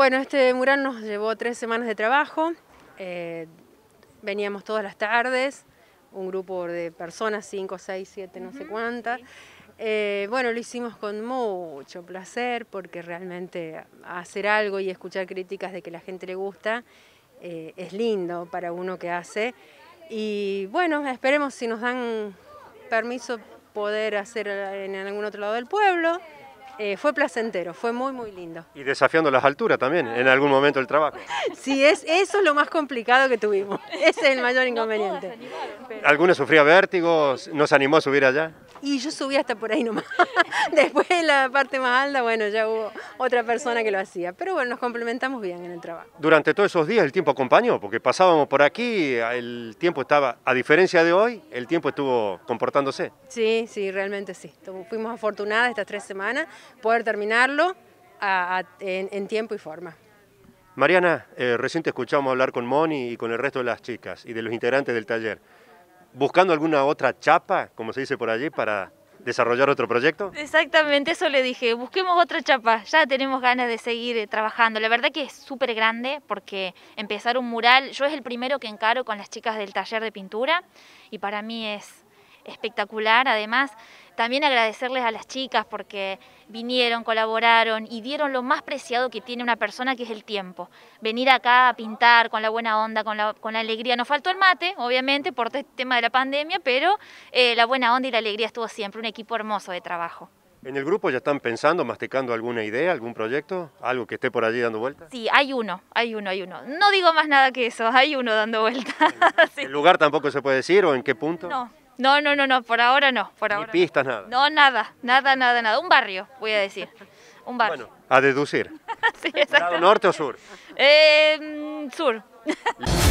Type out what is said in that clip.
Bueno, este mural nos llevó tres semanas de trabajo. Eh, veníamos todas las tardes, un grupo de personas, cinco, seis, siete, no sé cuántas. Eh, bueno, lo hicimos con mucho placer porque realmente hacer algo y escuchar críticas de que la gente le gusta eh, es lindo para uno que hace. Y bueno, esperemos si nos dan permiso poder hacer en algún otro lado del pueblo. Eh, fue placentero, fue muy, muy lindo. Y desafiando las alturas también, en algún momento el trabajo. Sí, es, eso es lo más complicado que tuvimos, ese es el mayor inconveniente. ¿Alguna Algunos sufría vértigos, nos animó a subir allá. Y yo subí hasta por ahí nomás. Después en la parte más alta, bueno, ya hubo otra persona que lo hacía. Pero bueno, nos complementamos bien en el trabajo. Durante todos esos días el tiempo acompañó, porque pasábamos por aquí, el tiempo estaba, a diferencia de hoy, el tiempo estuvo comportándose. Sí, sí, realmente sí. Fuimos afortunadas estas tres semanas poder terminarlo en, tiempo y forma. Mariana, eh, recién escuchamos hablar con Moni y con el resto de las chicas y de los integrantes del taller buscando alguna otra chapa, como se dice por allí, para desarrollar otro proyecto? Exactamente, eso le dije, busquemos otra chapa, ya tenemos ganas de seguir eh, trabajando. La verdad que es súper grande porque empezar un mural, yo es el primero que encaro con las chicas del taller de pintura y para mí es espectacular, además también agradecerles a las chicas porque vinieron, colaboraron y dieron lo más preciado que tiene una persona, que es el tiempo. Venir acá a pintar con la buena onda, con la, con alegría. Nos faltó el mate, obviamente, por todo este tema de la pandemia, pero eh, la buena onda y la alegría estuvo siempre. Un equipo hermoso de trabajo. ¿En el grupo ya están pensando, masticando alguna idea, algún proyecto? ¿Algo que esté por allí dando vuelta? Sí, hay uno, hay uno, hay uno. No digo más nada que eso, hay uno dando vuelta. ¿El lugar tampoco se puede decir o en qué punto? No, no, no, no, no, por ahora no. Por ahora Ni pistas, nada. No, nada, nada, nada, nada. Un barrio, voy a decir. Un barrio. Bueno, a deducir. sí, norte o sur? Eh, mm, sur.